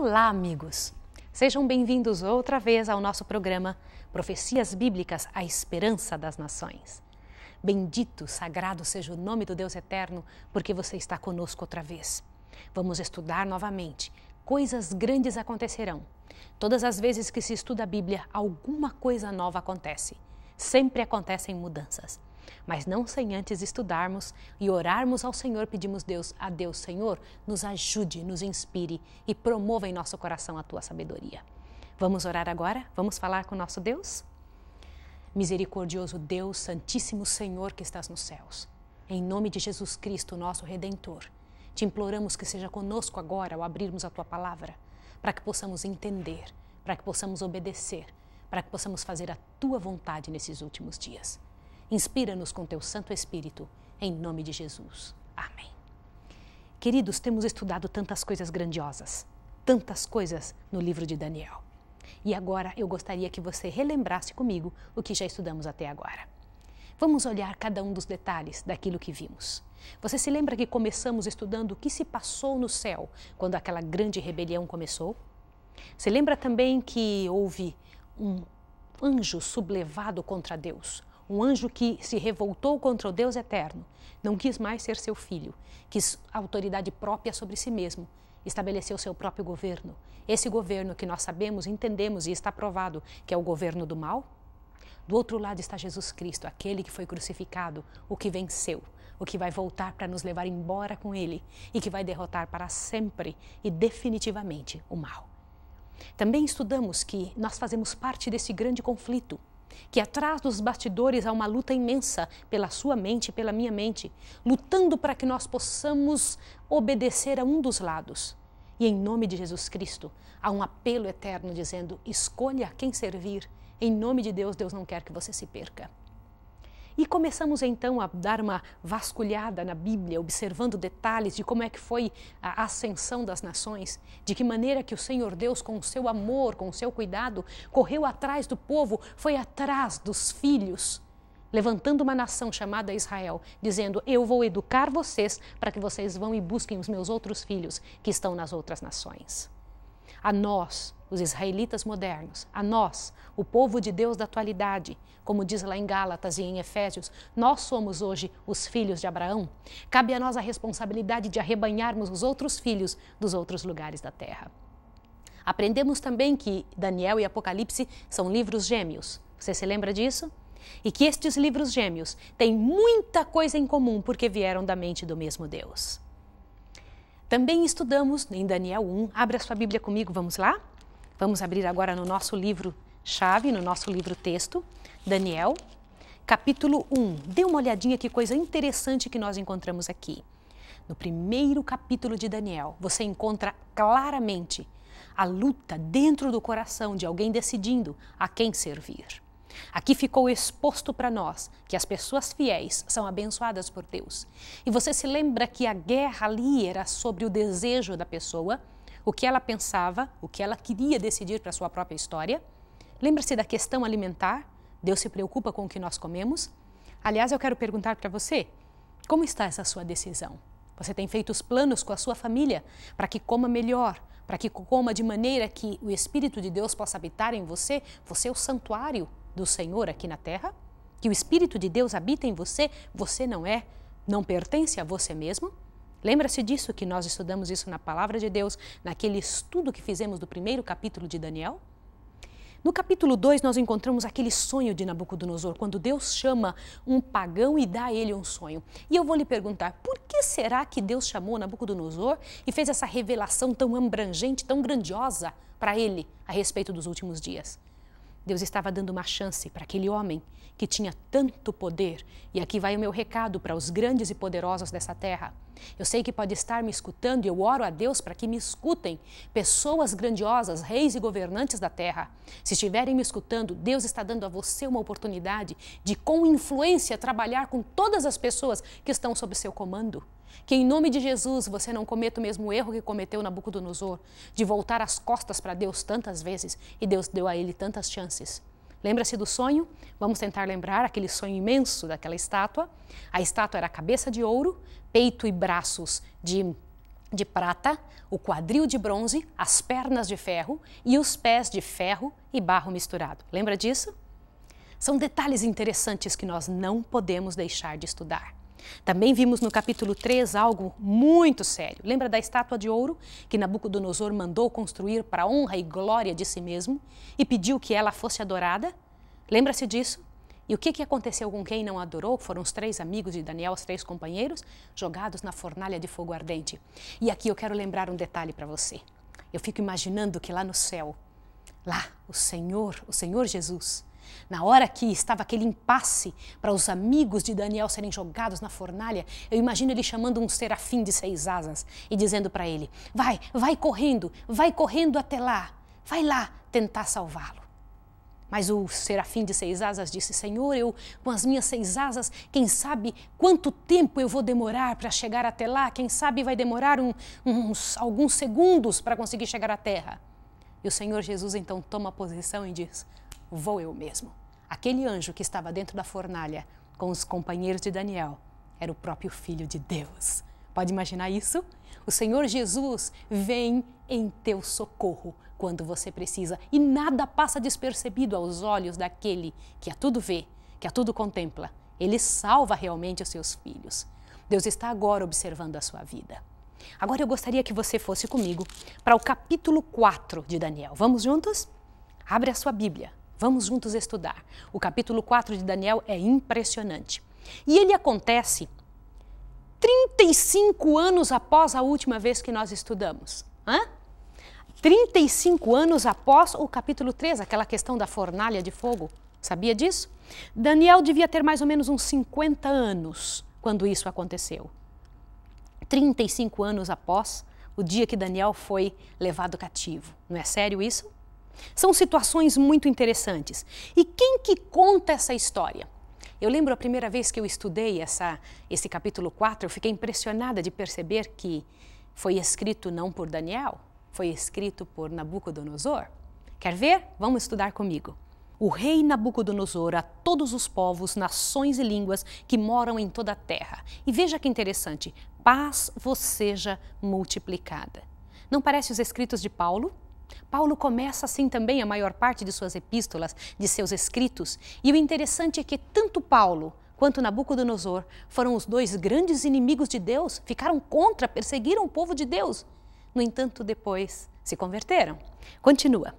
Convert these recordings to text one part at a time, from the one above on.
Olá, amigos! Sejam bem-vindos outra vez ao nosso programa Profecias Bíblicas A Esperança das Nações. Bendito, sagrado seja o nome do Deus Eterno, porque você está conosco outra vez. Vamos estudar novamente. Coisas grandes acontecerão. Todas as vezes que se estuda a Bíblia, alguma coisa nova acontece. Sempre acontecem mudanças mas não sem antes estudarmos e orarmos ao Senhor, pedimos Deus, a Deus, Senhor, nos ajude, nos inspire e promova em nosso coração a tua sabedoria. Vamos orar agora? Vamos falar com nosso Deus? Misericordioso Deus, Santíssimo Senhor que estás nos céus, em nome de Jesus Cristo, nosso Redentor, te imploramos que seja conosco agora ao abrirmos a tua palavra, para que possamos entender, para que possamos obedecer, para que possamos fazer a tua vontade nesses últimos dias. Inspira-nos com teu Santo Espírito, em nome de Jesus. Amém. Queridos, temos estudado tantas coisas grandiosas, tantas coisas no livro de Daniel. E agora eu gostaria que você relembrasse comigo o que já estudamos até agora. Vamos olhar cada um dos detalhes daquilo que vimos. Você se lembra que começamos estudando o que se passou no céu quando aquela grande rebelião começou? Se lembra também que houve um anjo sublevado contra Deus, um anjo que se revoltou contra o Deus eterno, não quis mais ser seu filho, quis autoridade própria sobre si mesmo, estabeleceu seu próprio governo. Esse governo que nós sabemos, entendemos e está provado que é o governo do mal. Do outro lado está Jesus Cristo, aquele que foi crucificado, o que venceu, o que vai voltar para nos levar embora com ele e que vai derrotar para sempre e definitivamente o mal. Também estudamos que nós fazemos parte desse grande conflito que atrás dos bastidores há uma luta imensa pela sua mente e pela minha mente, lutando para que nós possamos obedecer a um dos lados. E em nome de Jesus Cristo, há um apelo eterno dizendo: escolha quem servir. Em nome de Deus, Deus não quer que você se perca. E começamos então a dar uma vasculhada na Bíblia, observando detalhes de como é que foi a ascensão das nações, de que maneira que o Senhor Deus, com o seu amor, com o seu cuidado, correu atrás do povo, foi atrás dos filhos, levantando uma nação chamada Israel, dizendo: Eu vou educar vocês para que vocês vão e busquem os meus outros filhos que estão nas outras nações. A nós, os israelitas modernos, a nós, o povo de Deus da atualidade, como diz lá em Gálatas e em Efésios, nós somos hoje os filhos de Abraão. Cabe a nós a responsabilidade de arrebanharmos os outros filhos dos outros lugares da terra. Aprendemos também que Daniel e Apocalipse são livros gêmeos. Você se lembra disso? E que estes livros gêmeos têm muita coisa em comum porque vieram da mente do mesmo Deus. Também estudamos em Daniel 1. a sua Bíblia comigo, vamos lá? Vamos abrir agora no nosso livro chave, no nosso livro texto, Daniel, capítulo 1. Dê uma olhadinha que coisa interessante que nós encontramos aqui. No primeiro capítulo de Daniel, você encontra claramente a luta dentro do coração de alguém decidindo a quem servir. Aqui ficou exposto para nós que as pessoas fiéis são abençoadas por Deus. E você se lembra que a guerra ali era sobre o desejo da pessoa o que ela pensava, o que ela queria decidir para a sua própria história. Lembra-se da questão alimentar? Deus se preocupa com o que nós comemos. Aliás, eu quero perguntar para você: como está essa sua decisão? Você tem feito os planos com a sua família para que coma melhor, para que coma de maneira que o Espírito de Deus possa habitar em você? Você é o santuário do Senhor aqui na terra? Que o Espírito de Deus habita em você? Você não é, não pertence a você mesmo? Lembra-se disso que nós estudamos isso na palavra de Deus, naquele estudo que fizemos do primeiro capítulo de Daniel? No capítulo 2, nós encontramos aquele sonho de Nabucodonosor, quando Deus chama um pagão e dá a ele um sonho. E eu vou lhe perguntar, por que será que Deus chamou Nabucodonosor e fez essa revelação tão abrangente, tão grandiosa para ele a respeito dos últimos dias? Deus estava dando uma chance para aquele homem que tinha tanto poder. E aqui vai o meu recado para os grandes e poderosos dessa terra. Eu sei que pode estar me escutando e eu oro a Deus para que me escutem pessoas grandiosas, reis e governantes da terra. Se estiverem me escutando, Deus está dando a você uma oportunidade de, com influência, trabalhar com todas as pessoas que estão sob seu comando. Que em nome de Jesus você não cometa o mesmo erro que cometeu Nabucodonosor, de voltar as costas para Deus tantas vezes e Deus deu a ele tantas chances. Lembra-se do sonho? Vamos tentar lembrar aquele sonho imenso daquela estátua. A estátua era cabeça de ouro, peito e braços de, de prata, o quadril de bronze, as pernas de ferro e os pés de ferro e barro misturado. Lembra disso? São detalhes interessantes que nós não podemos deixar de estudar. Também vimos no capítulo 3 algo muito sério. Lembra da estátua de ouro que Nabucodonosor mandou construir para honra e glória de si mesmo e pediu que ela fosse adorada? Lembra-se disso? E o que, que aconteceu com quem não adorou? Foram os três amigos de Daniel, os três companheiros, jogados na fornalha de fogo ardente. E aqui eu quero lembrar um detalhe para você. Eu fico imaginando que lá no céu, lá o Senhor, o Senhor Jesus, na hora que estava aquele impasse para os amigos de Daniel serem jogados na fornalha, eu imagino ele chamando um serafim de seis asas e dizendo para ele: Vai, vai correndo, vai correndo até lá, vai lá tentar salvá-lo. Mas o serafim de seis asas disse: Senhor, eu, com as minhas seis asas, quem sabe quanto tempo eu vou demorar para chegar até lá? Quem sabe vai demorar um, uns, alguns segundos para conseguir chegar à terra? E o Senhor Jesus então toma posição e diz: vou eu mesmo. Aquele anjo que estava dentro da fornalha com os companheiros de Daniel era o próprio Filho de Deus. Pode imaginar isso? O Senhor Jesus vem em teu socorro quando você precisa e nada passa despercebido aos olhos daquele que a tudo vê, que a tudo contempla. Ele salva realmente os seus filhos. Deus está agora observando a sua vida. Agora eu gostaria que você fosse comigo para o capítulo 4 de Daniel. Vamos juntos? Abre a sua Bíblia Vamos juntos estudar. O capítulo 4 de Daniel é impressionante. E ele acontece 35 anos após a última vez que nós estudamos. Hã? 35 anos após o capítulo 3, aquela questão da fornalha de fogo. Sabia disso? Daniel devia ter mais ou menos uns 50 anos quando isso aconteceu. 35 anos após o dia que Daniel foi levado cativo. Não é sério isso? São situações muito interessantes. E quem que conta essa história? Eu lembro a primeira vez que eu estudei essa, esse capítulo 4, eu fiquei impressionada de perceber que foi escrito não por Daniel, foi escrito por Nabucodonosor. Quer ver? Vamos estudar comigo. O rei Nabucodonosor a todos os povos, nações e línguas que moram em toda a terra. E veja que interessante: paz vos seja multiplicada. Não parece os escritos de Paulo? Paulo começa assim também a maior parte de suas epístolas, de seus escritos, e o interessante é que tanto Paulo quanto Nabucodonosor foram os dois grandes inimigos de Deus, ficaram contra, perseguiram o povo de Deus. No entanto, depois se converteram. Continua.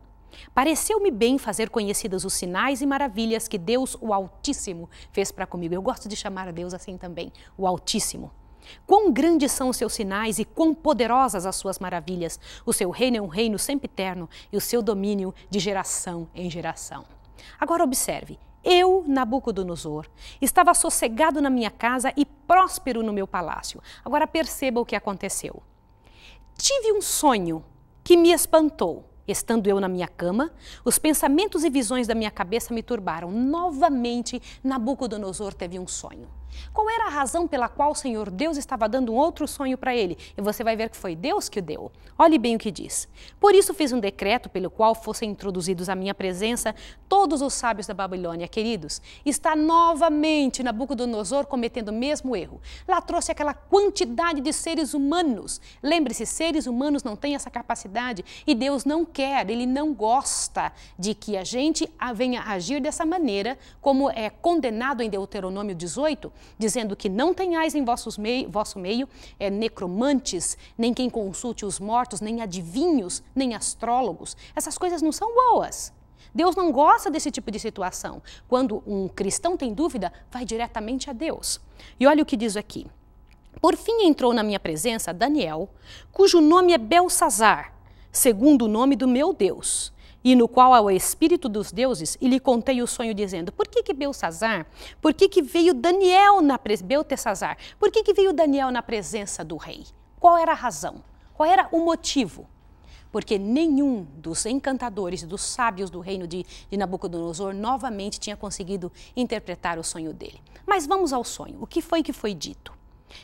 Pareceu-me bem fazer conhecidas os sinais e maravilhas que Deus, o Altíssimo, fez para comigo. Eu gosto de chamar a Deus assim também, o Altíssimo. Quão grandes são os seus sinais e quão poderosas as suas maravilhas. O seu reino é um reino sempiterno e o seu domínio de geração em geração. Agora observe, eu, Nabucodonosor, estava sossegado na minha casa e próspero no meu palácio. Agora perceba o que aconteceu. Tive um sonho que me espantou. Estando eu na minha cama, os pensamentos e visões da minha cabeça me turbaram. Novamente, Nabucodonosor teve um sonho. Qual era a razão pela qual o Senhor Deus estava dando um outro sonho para ele? E você vai ver que foi Deus que o deu. Olhe bem o que diz. Por isso fiz um decreto pelo qual fossem introduzidos à minha presença todos os sábios da Babilônia, queridos. Está novamente Nabucodonosor cometendo o mesmo erro. Lá trouxe aquela quantidade de seres humanos. Lembre-se, seres humanos não têm essa capacidade e Deus não quer, ele não gosta de que a gente venha agir dessa maneira, como é condenado em Deuteronômio 18, dizendo que não tenhais em meio, vosso meio é, necromantes, nem quem consulte os mortos, nem adivinhos, nem astrólogos. Essas coisas não são boas. Deus não gosta desse tipo de situação. Quando um cristão tem dúvida, vai diretamente a Deus. E olha o que diz aqui. Por fim entrou na minha presença Daniel, cujo nome é Belsazar, segundo o nome do meu Deus e no qual ao o espírito dos deuses, e lhe contei o sonho dizendo: Por que que Belsazar? Por que que veio Daniel na Beltesazar? Por que que veio Daniel na presença do rei? Qual era a razão? Qual era o motivo? Porque nenhum dos encantadores, dos sábios do reino de, de Nabucodonosor novamente tinha conseguido interpretar o sonho dele. Mas vamos ao sonho. O que foi que foi dito?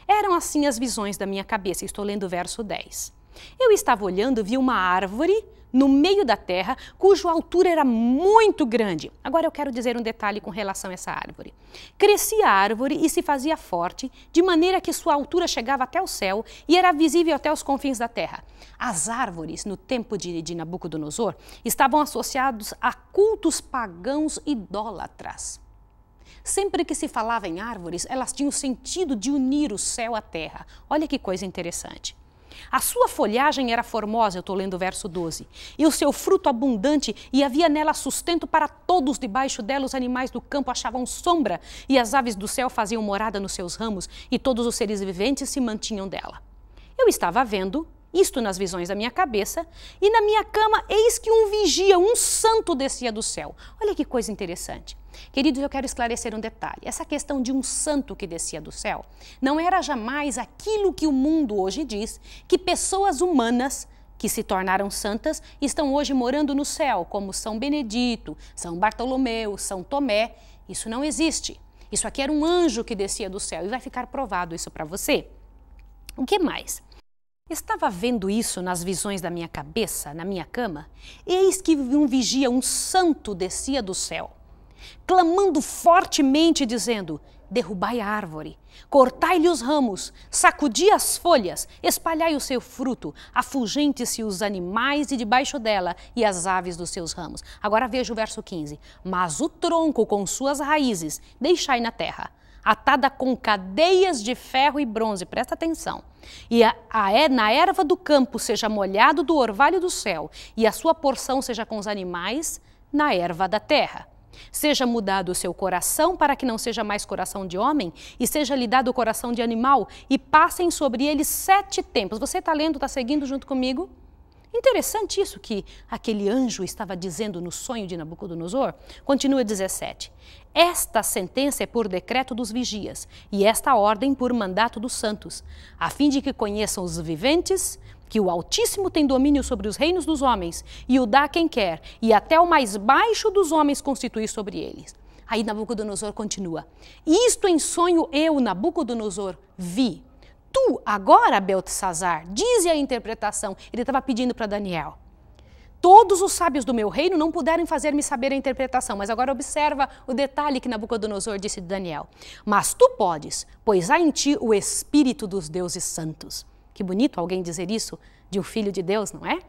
Eram assim as visões da minha cabeça. Estou lendo o verso 10. Eu estava olhando e vi uma árvore no meio da terra, cuja altura era muito grande. Agora eu quero dizer um detalhe com relação a essa árvore. Crescia a árvore e se fazia forte, de maneira que sua altura chegava até o céu e era visível até os confins da terra. As árvores, no tempo de, de Nabucodonosor, estavam associados a cultos pagãos idólatras. Sempre que se falava em árvores, elas tinham o sentido de unir o céu à terra. Olha que coisa interessante. A sua folhagem era formosa, eu estou lendo o verso 12, e o seu fruto abundante, e havia nela sustento para todos debaixo dela. Os animais do campo achavam sombra, e as aves do céu faziam morada nos seus ramos, e todos os seres viventes se mantinham dela. Eu estava vendo isto nas visões da minha cabeça, e na minha cama, eis que um vigia, um santo descia do céu. Olha que coisa interessante. Queridos, eu quero esclarecer um detalhe. Essa questão de um santo que descia do céu não era jamais aquilo que o mundo hoje diz que pessoas humanas que se tornaram santas estão hoje morando no céu, como São Benedito, São Bartolomeu, São Tomé. Isso não existe. Isso aqui era um anjo que descia do céu e vai ficar provado isso para você. O que mais? Estava vendo isso nas visões da minha cabeça, na minha cama, eis que um vigia, um santo descia do céu clamando fortemente, dizendo: Derrubai a árvore, cortai-lhe os ramos, sacudi as folhas, espalhai o seu fruto, afugente-se os animais e debaixo dela e as aves dos seus ramos. Agora veja o verso 15: Mas o tronco com suas raízes deixai na terra, atada com cadeias de ferro e bronze, presta atenção. E a, a, é, na erva do campo seja molhado do orvalho do céu, e a sua porção seja com os animais na erva da terra. Seja mudado o seu coração para que não seja mais coração de homem, e seja lhe dado o coração de animal, e passem sobre ele sete tempos. Você está lendo, está seguindo junto comigo? Interessante isso que aquele anjo estava dizendo no sonho de Nabucodonosor. Continua 17. Esta sentença é por decreto dos vigias, e esta ordem por mandato dos santos, a fim de que conheçam os viventes, que o Altíssimo tem domínio sobre os reinos dos homens e o dá a quem quer, e até o mais baixo dos homens constitui sobre eles. Aí Nabucodonosor continua: Isto em sonho eu, Nabucodonosor, vi. Tu, agora, Beltesazar, dize a interpretação. Ele estava pedindo para Daniel. Todos os sábios do meu reino não puderam fazer-me saber a interpretação, mas agora observa o detalhe que Nabucodonosor disse de Daniel. Mas tu podes, pois há em ti o espírito dos deuses santos. Que bonito alguém dizer isso de um filho de Deus, não é?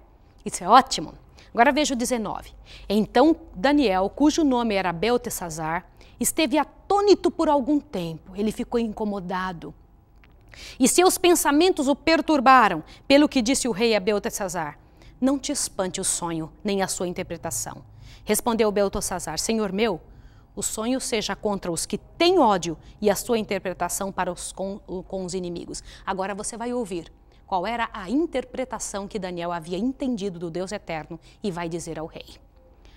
Isso é ótimo. Agora veja o 19. Então Daniel, cujo nome era Beltesazar, esteve atônito por algum tempo. Ele ficou incomodado. E seus pensamentos o perturbaram, pelo que disse o rei a Beltesazar: Não te espante o sonho, nem a sua interpretação. Respondeu Beltesazar: Senhor meu, o sonho seja contra os que têm ódio e a sua interpretação para os com, com os inimigos. Agora você vai ouvir qual era a interpretação que Daniel havia entendido do Deus eterno e vai dizer ao rei.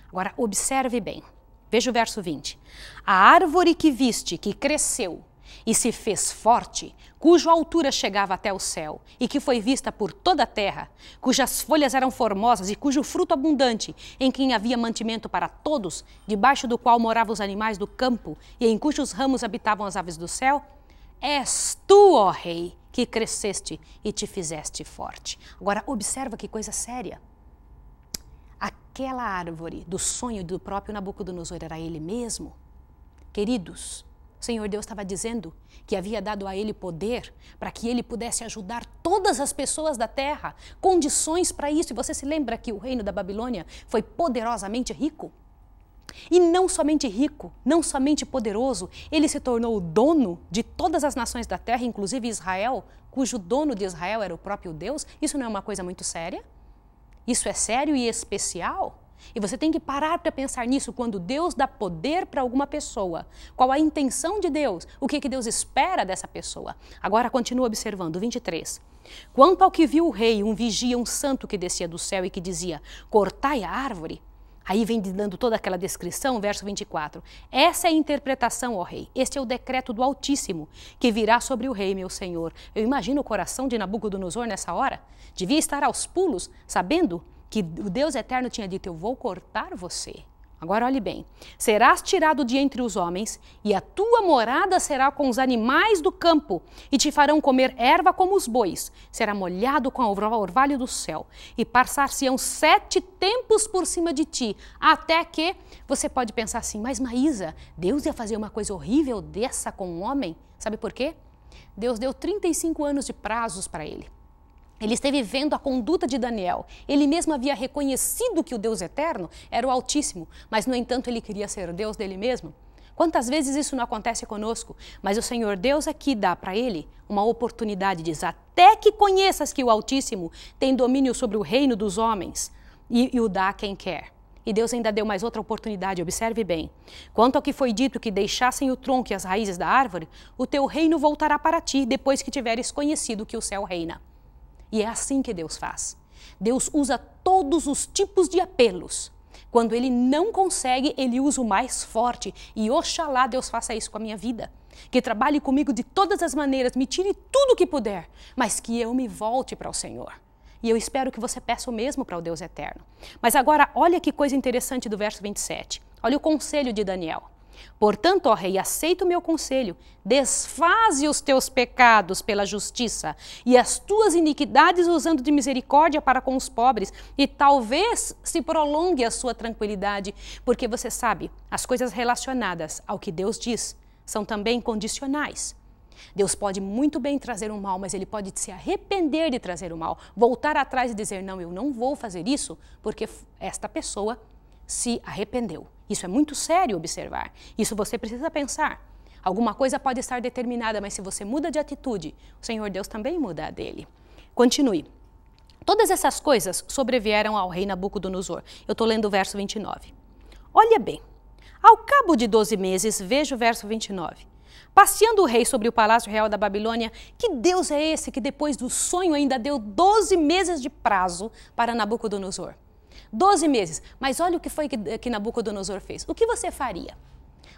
Agora observe bem. Veja o verso 20. A árvore que viste, que cresceu, e se fez forte, cuja altura chegava até o céu, e que foi vista por toda a terra, cujas folhas eram formosas e cujo fruto abundante, em quem havia mantimento para todos, debaixo do qual moravam os animais do campo e em cujos ramos habitavam as aves do céu, és tu, ó Rei, que cresceste e te fizeste forte. Agora, observa que coisa séria. Aquela árvore do sonho do próprio Nabucodonosor era ele mesmo. Queridos, o Senhor Deus estava dizendo que havia dado a ele poder para que ele pudesse ajudar todas as pessoas da terra, condições para isso. E você se lembra que o reino da Babilônia foi poderosamente rico? E não somente rico, não somente poderoso, ele se tornou o dono de todas as nações da terra, inclusive Israel, cujo dono de Israel era o próprio Deus. Isso não é uma coisa muito séria? Isso é sério e especial? E você tem que parar para pensar nisso quando Deus dá poder para alguma pessoa. Qual a intenção de Deus? O que, que Deus espera dessa pessoa? Agora continua observando, 23. Quanto ao que viu o rei, um vigia, um santo que descia do céu e que dizia: Cortai a árvore. Aí vem dando toda aquela descrição, verso 24. Essa é a interpretação, ó rei. Este é o decreto do Altíssimo, que virá sobre o rei, meu senhor. Eu imagino o coração de Nabucodonosor nessa hora. Devia estar aos pulos, sabendo que o Deus eterno tinha dito: Eu vou cortar você. Agora olhe bem: serás tirado de entre os homens, e a tua morada será com os animais do campo, e te farão comer erva como os bois, será molhado com o orvalho do céu, e passar-se-ão sete tempos por cima de ti, até que você pode pensar assim: mas Maísa, Deus ia fazer uma coisa horrível dessa com um homem? Sabe por quê? Deus deu 35 anos de prazos para ele. Ele esteve vendo a conduta de Daniel. Ele mesmo havia reconhecido que o Deus eterno era o Altíssimo, mas, no entanto, ele queria ser Deus dele mesmo. Quantas vezes isso não acontece conosco? Mas o Senhor Deus aqui é dá para ele uma oportunidade, diz: Até que conheças que o Altíssimo tem domínio sobre o reino dos homens e, e o dá a quem quer. E Deus ainda deu mais outra oportunidade, observe bem. Quanto ao que foi dito que deixassem o tronco e as raízes da árvore, o teu reino voltará para ti depois que tiveres conhecido que o céu reina. E é assim que Deus faz. Deus usa todos os tipos de apelos. Quando ele não consegue, ele usa o mais forte. E oxalá Deus faça isso com a minha vida. Que trabalhe comigo de todas as maneiras, me tire tudo o que puder, mas que eu me volte para o Senhor. E eu espero que você peça o mesmo para o Deus eterno. Mas agora, olha que coisa interessante do verso 27. Olha o conselho de Daniel. Portanto, ó rei, aceita o meu conselho, desfaze os teus pecados pela justiça e as tuas iniquidades usando de misericórdia para com os pobres, e talvez se prolongue a sua tranquilidade, porque você sabe, as coisas relacionadas ao que Deus diz são também condicionais. Deus pode muito bem trazer o um mal, mas ele pode se arrepender de trazer o mal, voltar atrás e dizer: Não, eu não vou fazer isso, porque esta pessoa se arrependeu. Isso é muito sério observar. Isso você precisa pensar. Alguma coisa pode estar determinada, mas se você muda de atitude, o Senhor Deus também muda a dele. Continue. Todas essas coisas sobrevieram ao rei Nabucodonosor. Eu estou lendo o verso 29. Olha bem, ao cabo de doze meses, veja o verso 29. Passeando o rei sobre o palácio real da Babilônia, que Deus é esse que depois do sonho ainda deu doze meses de prazo para Nabucodonosor? 12 meses. Mas olha o que foi que, que Nabucodonosor fez. O que você faria?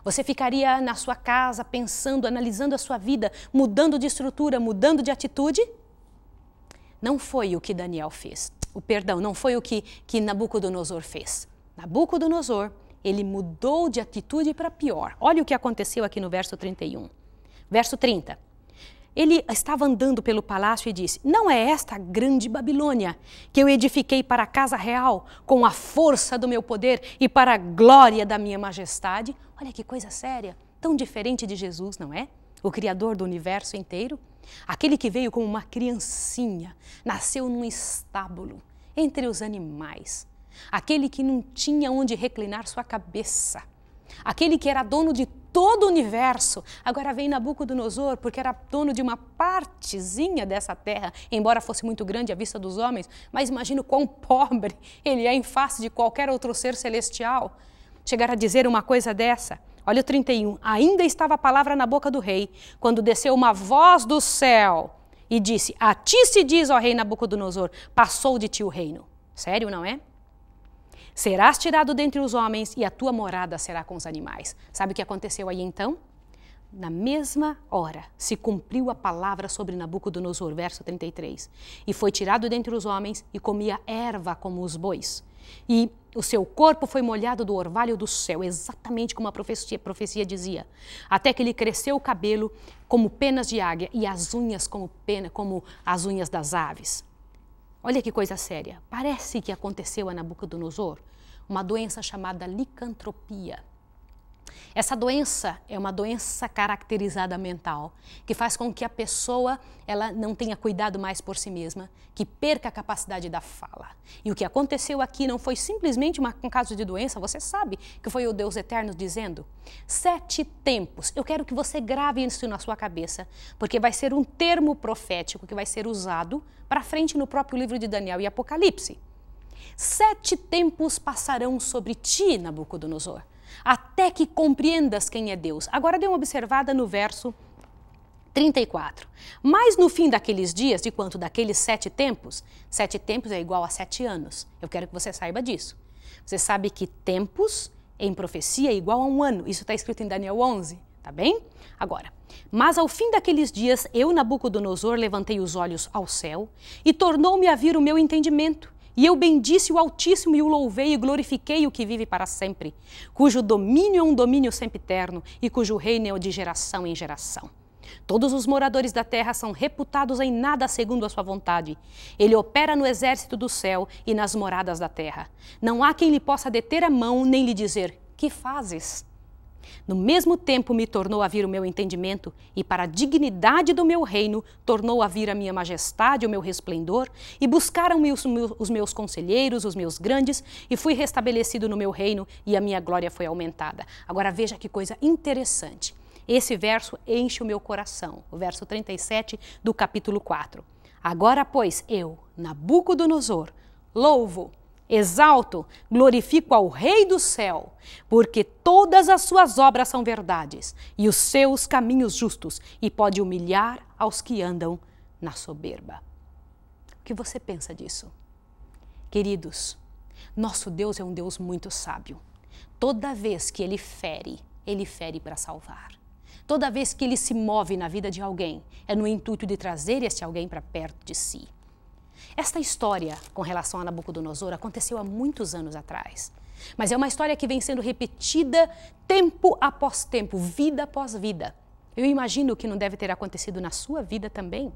Você ficaria na sua casa pensando, analisando a sua vida, mudando de estrutura, mudando de atitude? Não foi o que Daniel fez. O perdão, não foi o que, que Nabucodonosor fez. Nabucodonosor, ele mudou de atitude para pior. Olha o que aconteceu aqui no verso 31. Verso 30. Ele estava andando pelo palácio e disse: Não é esta grande Babilônia que eu edifiquei para a casa real com a força do meu poder e para a glória da minha majestade? Olha que coisa séria, tão diferente de Jesus, não é? O Criador do universo inteiro? Aquele que veio como uma criancinha, nasceu num estábulo, entre os animais. Aquele que não tinha onde reclinar sua cabeça Aquele que era dono de todo o universo, agora vem Nabucodonosor, porque era dono de uma partezinha dessa terra, embora fosse muito grande à vista dos homens, mas imagino quão pobre ele é em face de qualquer outro ser celestial. Chegar a dizer uma coisa dessa. Olha o 31. Ainda estava a palavra na boca do rei, quando desceu uma voz do céu e disse: A ti se diz, ó rei Nabucodonosor, passou de ti o reino. Sério, não é? Serás tirado dentre os homens e a tua morada será com os animais. Sabe o que aconteceu aí então? Na mesma hora se cumpriu a palavra sobre Nabucodonosor, verso 33. E foi tirado dentre os homens e comia erva como os bois. E o seu corpo foi molhado do orvalho do céu, exatamente como a profecia, profecia, dizia, até que lhe cresceu o cabelo como penas de águia e as unhas como, pena, como as unhas das aves. Olha que coisa séria. Parece que aconteceu a Nabucodonosor uma doença chamada licantropia. Essa doença é uma doença caracterizada mental, que faz com que a pessoa ela não tenha cuidado mais por si mesma, que perca a capacidade da fala. E o que aconteceu aqui não foi simplesmente uma, um caso de doença, você sabe que foi o Deus Eterno dizendo: sete tempos. Eu quero que você grave isso na sua cabeça, porque vai ser um termo profético que vai ser usado para frente no próprio livro de Daniel e Apocalipse. Sete tempos passarão sobre ti, Nabucodonosor até que compreendas quem é Deus. Agora dê uma observada no verso 34. Mas no fim daqueles dias, de quanto daqueles sete tempos, sete tempos é igual a sete anos. Eu quero que você saiba disso. Você sabe que tempos em profecia é igual a um ano. Isso está escrito em Daniel 11, tá bem? Agora, mas ao fim daqueles dias, eu, Nabucodonosor, levantei os olhos ao céu e tornou-me a vir o meu entendimento e eu bendisse o Altíssimo e o louvei e glorifiquei o que vive para sempre, cujo domínio é um domínio sempiterno e cujo reino é o de geração em geração. Todos os moradores da terra são reputados em nada segundo a sua vontade. Ele opera no exército do céu e nas moradas da terra. Não há quem lhe possa deter a mão nem lhe dizer: Que fazes? No mesmo tempo me tornou a vir o meu entendimento, e para a dignidade do meu reino tornou a vir a minha majestade, o meu resplendor, e buscaram-me os, os meus conselheiros, os meus grandes, e fui restabelecido no meu reino, e a minha glória foi aumentada. Agora veja que coisa interessante. Esse verso enche o meu coração, o verso 37 do capítulo 4. Agora, pois, eu, Nabucodonosor, louvo Exalto, glorifico ao Rei do céu, porque todas as suas obras são verdades e os seus caminhos justos, e pode humilhar aos que andam na soberba. O que você pensa disso? Queridos, nosso Deus é um Deus muito sábio. Toda vez que ele fere, ele fere para salvar. Toda vez que ele se move na vida de alguém, é no intuito de trazer esse alguém para perto de si. Esta história com relação a Nabucodonosor aconteceu há muitos anos atrás. Mas é uma história que vem sendo repetida tempo após tempo, vida após vida. Eu imagino que não deve ter acontecido na sua vida também.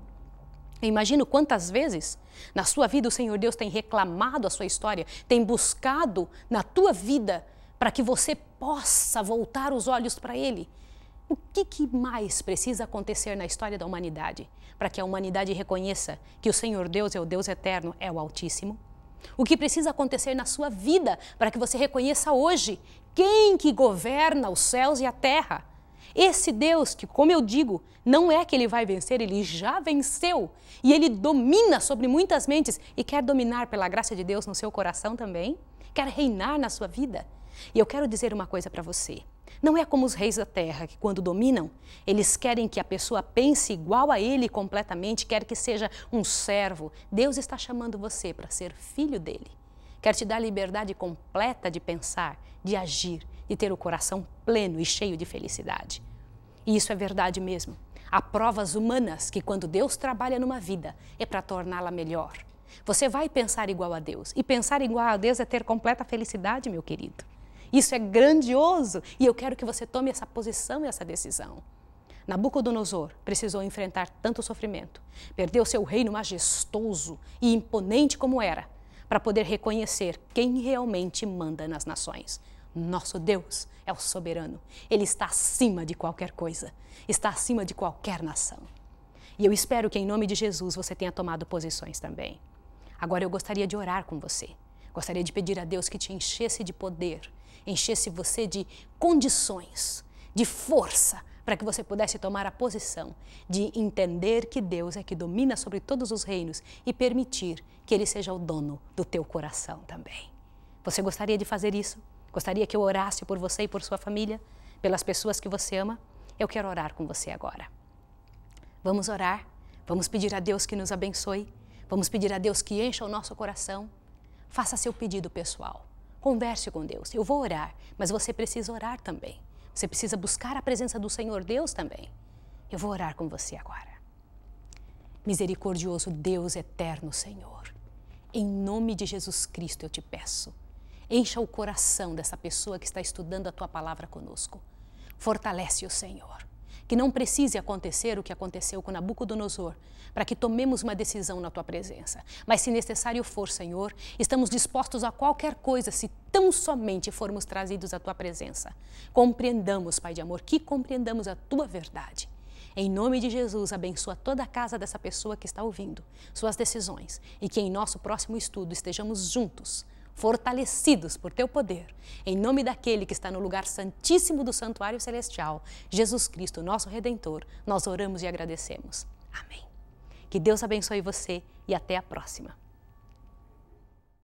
Eu imagino quantas vezes na sua vida o Senhor Deus tem reclamado a sua história, tem buscado na tua vida para que você possa voltar os olhos para Ele, o que, que mais precisa acontecer na história da humanidade para que a humanidade reconheça que o Senhor Deus é o Deus eterno, é o Altíssimo? O que precisa acontecer na sua vida para que você reconheça hoje quem que governa os céus e a terra? Esse Deus que, como eu digo, não é que ele vai vencer, ele já venceu. E ele domina sobre muitas mentes e quer dominar pela graça de Deus no seu coração também, quer reinar na sua vida. E eu quero dizer uma coisa para você. Não é como os reis da terra, que quando dominam, eles querem que a pessoa pense igual a ele completamente, quer que seja um servo. Deus está chamando você para ser filho dele. Quer te dar liberdade completa de pensar, de agir, de ter o coração pleno e cheio de felicidade. E isso é verdade mesmo. Há provas humanas que, quando Deus trabalha numa vida, é para torná-la melhor. Você vai pensar igual a Deus. E pensar igual a Deus é ter completa felicidade, meu querido. Isso é grandioso e eu quero que você tome essa posição e essa decisão. Nabucodonosor precisou enfrentar tanto sofrimento, perdeu seu reino majestoso e imponente como era, para poder reconhecer quem realmente manda nas nações. Nosso Deus é o soberano. Ele está acima de qualquer coisa, está acima de qualquer nação. E eu espero que, em nome de Jesus, você tenha tomado posições também. Agora eu gostaria de orar com você. Gostaria de pedir a Deus que te enchesse de poder, enchesse você de condições, de força, para que você pudesse tomar a posição de entender que Deus é que domina sobre todos os reinos e permitir que Ele seja o dono do teu coração também. Você gostaria de fazer isso? Gostaria que eu orasse por você e por sua família, pelas pessoas que você ama? Eu quero orar com você agora. Vamos orar, vamos pedir a Deus que nos abençoe, vamos pedir a Deus que encha o nosso coração faça seu pedido pessoal. Converse com Deus. Eu vou orar, mas você precisa orar também. Você precisa buscar a presença do Senhor Deus também. Eu vou orar com você agora. Misericordioso Deus eterno Senhor, em nome de Jesus Cristo eu te peço, encha o coração dessa pessoa que está estudando a tua palavra conosco. Fortalece o Senhor que não precise acontecer o que aconteceu com Nabucodonosor, para que tomemos uma decisão na tua presença. Mas se necessário for, Senhor, estamos dispostos a qualquer coisa se tão somente formos trazidos à tua presença. Compreendamos, Pai de amor, que compreendamos a tua verdade. Em nome de Jesus, abençoa toda a casa dessa pessoa que está ouvindo, suas decisões, e que em nosso próximo estudo estejamos juntos fortalecidos por teu poder, em nome daquele que está no lugar santíssimo do santuário celestial, Jesus Cristo, nosso redentor, nós oramos e agradecemos. Amém. Que Deus abençoe você e até a próxima.